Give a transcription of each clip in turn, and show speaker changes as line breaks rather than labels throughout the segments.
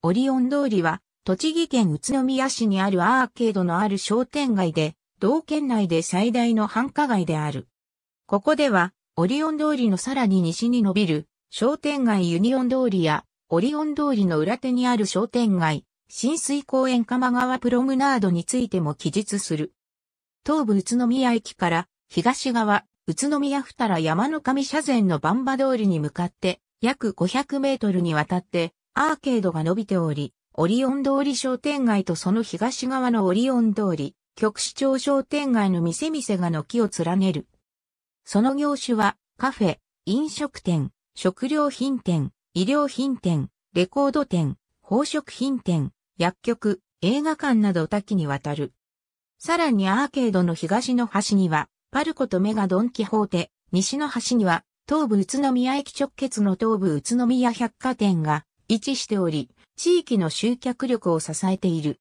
オリオン通りは、栃木県宇都宮市にあるアーケードのある商店街で、同県内で最大の繁華街である。ここでは、オリオン通りのさらに西に伸びる、商店街ユニオン通りや、オリオン通りの裏手にある商店街、浸水公園鎌川プロムナードについても記述する。東武宇都宮駅から、東側、宇都宮二良山の上車線のンバ通りに向かって、約500メートルにわたって、アーケードが伸びており、オリオン通り商店街とその東側のオリオン通り、局市町商店街の店々が軒を連ねる。その業種は、カフェ、飲食店、食料品店、医療品店、レコード店、宝飾品店、薬局、映画館など多岐にわたる。さらにアーケードの東の端には、パルコとメガドンキホーテ、西の端には、東武宇都宮駅直結の東武宇都宮百貨店が位置しており、地域の集客力を支えている。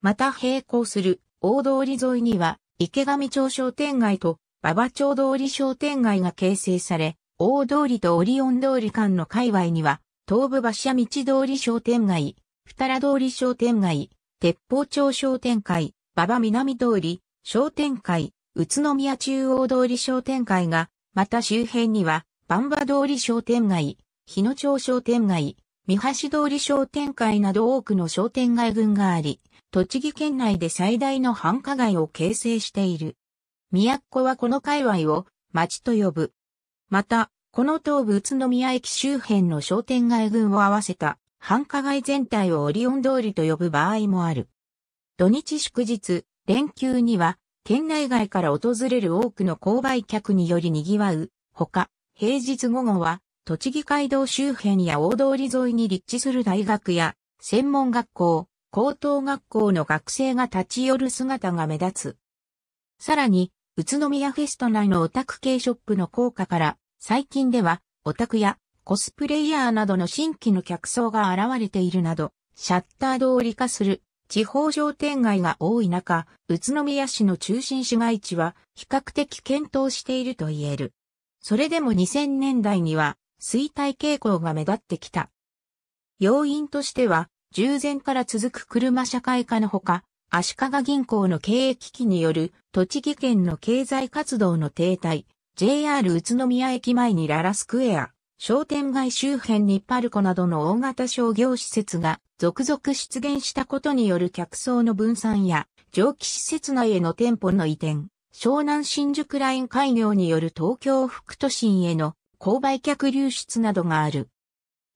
また並行する大通り沿いには池上町商店街と馬場町通り商店街が形成され、大通りとオリオン通り間の界隈には、東武馬車道通り商店街、二良通り商店街、鉄砲町商店街、馬場南通り、商店街、宇都宮中央通り商店街が、また周辺には、バンバ通り商店街、日野町商店街、三橋通り商店会など多くの商店街群があり、栃木県内で最大の繁華街を形成している。都はこの界隈を町と呼ぶ。また、この東武宇都宮駅周辺の商店街群を合わせた繁華街全体をオリオン通りと呼ぶ場合もある。土日祝日、連休には、県内外から訪れる多くの購買客により賑わう、ほか、平日午後は、栃木街道周辺や大通り沿いに立地する大学や、専門学校、高等学校の学生が立ち寄る姿が目立つ。さらに、宇都宮フェスト内のオタク系ショップの効果から、最近では、オタクやコスプレイヤーなどの新規の客層が現れているなど、シャッター通り化する地方商店街が多い中、宇都宮市の中心市街地は比較的検討していると言える。それでも2000年代には衰退傾向が目立ってきた。要因としては、従前から続く車社会化のほか、足利銀行の経営危機による栃木県の経済活動の停滞、JR 宇都宮駅前にララスクエア、商店街周辺にパルコなどの大型商業施設が続々出現したことによる客層の分散や、蒸気施設内への店舗の移転、湘南新宿ライン開業による東京副都心への購買客流出などがある。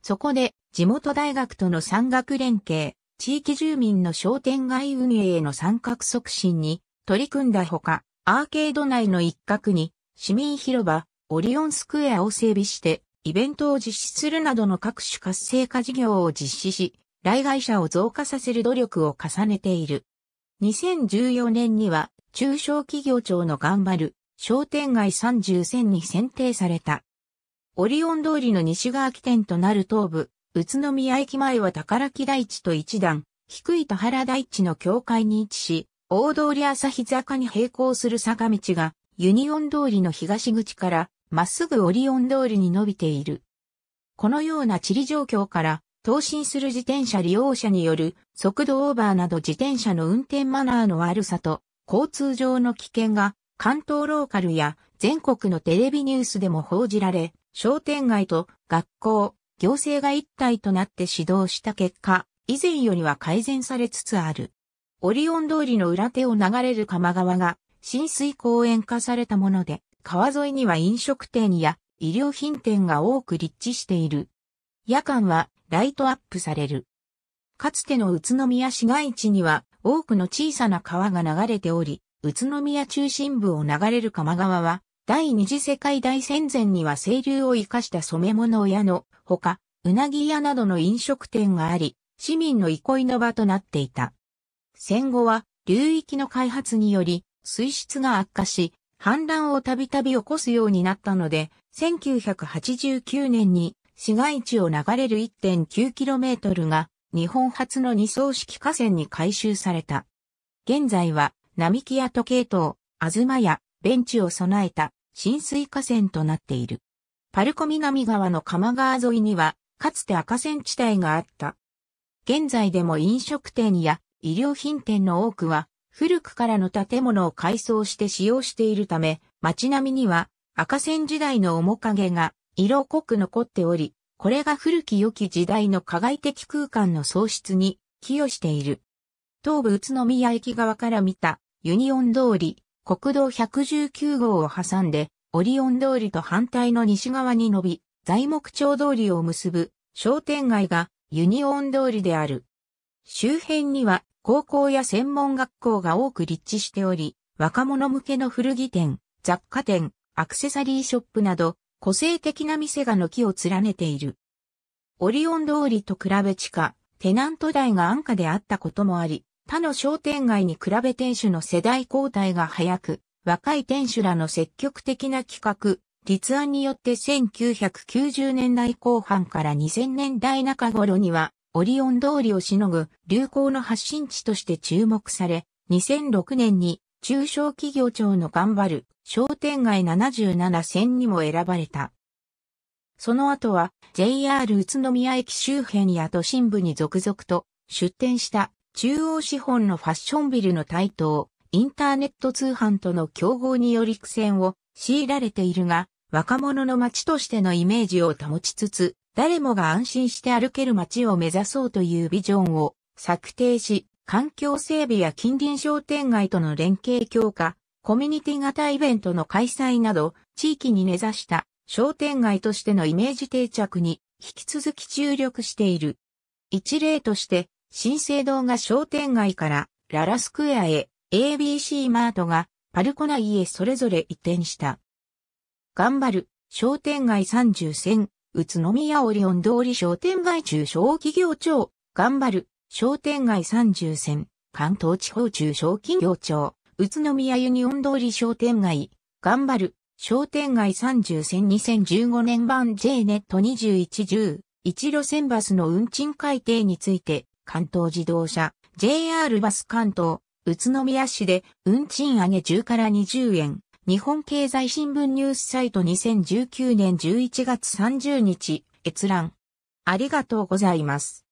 そこで、地元大学との産学連携、地域住民の商店街運営への参画促進に取り組んだほか、アーケード内の一角に市民広場、オリオンスクエアを整備してイベントを実施するなどの各種活性化事業を実施し、来外者を増加させる努力を重ねている。2014年には中小企業庁の頑張る商店街30選に選定された。オリオン通りの西側起点となる東部、宇都宮駅前は宝木台地と一段、低い田原台地の境界に位置し、大通り朝日坂に並行する坂道が、ユニオン通りの東口から、まっすぐオリオン通りに伸びている。このような地理状況から、等身する自転車利用者による速度オーバーなど自転車の運転マナーの悪さと交通上の危険が関東ローカルや全国のテレビニュースでも報じられ、商店街と学校、行政が一体となって指導した結果、以前よりは改善されつつある。オリオン通りの裏手を流れる鎌川が浸水公園化されたもので、川沿いには飲食店や医療品店が多く立地している。夜間はライトアップされる。かつての宇都宮市街地には多くの小さな川が流れており、宇都宮中心部を流れる鎌川は第二次世界大戦前には清流を生かした染め物屋のほか、うなぎ屋などの飲食店があり、市民の憩いの場となっていた。戦後は流域の開発により水質が悪化し、氾濫をたびたび起こすようになったので、1989年に市街地を流れる 1.9km が日本初の二層式河川に改修された。現在は並木屋時計塔、あずま屋、ベンチを備えた浸水河川となっている。パルコ南側の鎌川沿いには、かつて赤線地帯があった。現在でも飲食店や医療品店の多くは、古くからの建物を改装して使用しているため、街並みには赤線時代の面影が色濃く残っており、これが古き良き時代の加害的空間の創出に寄与している。東武宇都宮駅側から見たユニオン通り、国道119号を挟んで、オリオン通りと反対の西側に伸び、材木町通りを結ぶ商店街がユニオン通りである。周辺には高校や専門学校が多く立地しており、若者向けの古着店、雑貨店、アクセサリーショップなど、個性的な店が軒を連ねている。オリオン通りと比べ地下、テナント代が安価であったこともあり、他の商店街に比べ店主の世代交代が早く、若い店主らの積極的な企画、立案によって1990年代後半から2000年代中頃には、オリオン通りをしのぐ流行の発信地として注目され、2006年に中小企業庁の頑張る商店街77選にも選ばれた。その後は JR 宇都宮駅周辺や都心部に続々と出店した中央資本のファッションビルの台頭、インターネット通販との競合により苦戦を強いられているが、若者の街としてのイメージを保ちつつ、誰もが安心して歩ける街を目指そうというビジョンを策定し、環境整備や近隣商店街との連携強化、コミュニティ型イベントの開催など、地域に根ざした商店街としてのイメージ定着に引き続き注力している。一例として、新生堂が商店街からララスクエアへ、ABC マートがパルコナ内へそれぞれ移転した。頑張る、商店街30選、宇都宮オリオン通り商店街中小企業庁、頑張る、商店街30選、関東地方中小企業庁、宇都宮ユニオン通り商店街、頑張る、商店街30選2015年版 J ネット2110、一路線バスの運賃改定について、関東自動車、JR バス関東、宇都宮市で運賃上げ10から20円。日本経済新聞ニュースサイト2019年11月30日、閲覧。ありがとうございます。